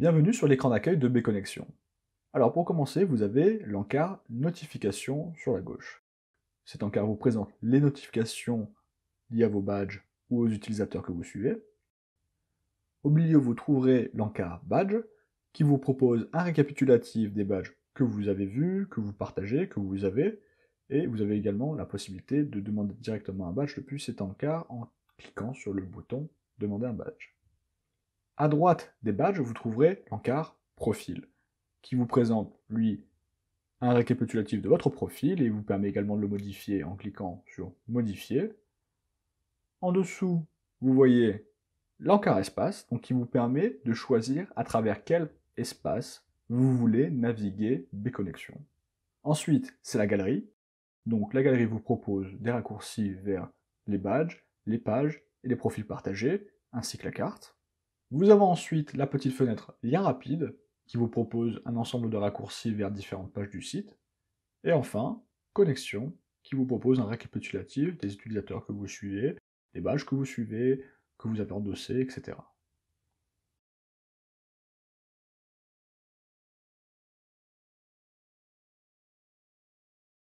Bienvenue sur l'écran d'accueil de Bconnexion. Alors pour commencer, vous avez l'encart Notifications sur la gauche. Cet encart vous présente les notifications liées à vos badges ou aux utilisateurs que vous suivez. Au milieu, vous trouverez l'encart Badge qui vous propose un récapitulatif des badges que vous avez vus, que vous partagez, que vous avez, et vous avez également la possibilité de demander directement un badge depuis cet encart en cliquant sur le bouton Demander un badge. À droite des badges, vous trouverez l'encart profil, qui vous présente, lui, un récapitulatif de votre profil et vous permet également de le modifier en cliquant sur modifier. En dessous, vous voyez l'encart espace, donc qui vous permet de choisir à travers quel espace vous voulez naviguer des connexions. Ensuite, c'est la galerie. Donc la galerie vous propose des raccourcis vers les badges, les pages et les profils partagés, ainsi que la carte. Vous avez ensuite la petite fenêtre lien rapide qui vous propose un ensemble de raccourcis vers différentes pages du site. Et enfin, connexion qui vous propose un récapitulatif des utilisateurs que vous suivez, des badges que vous suivez, que vous avez dossier, etc.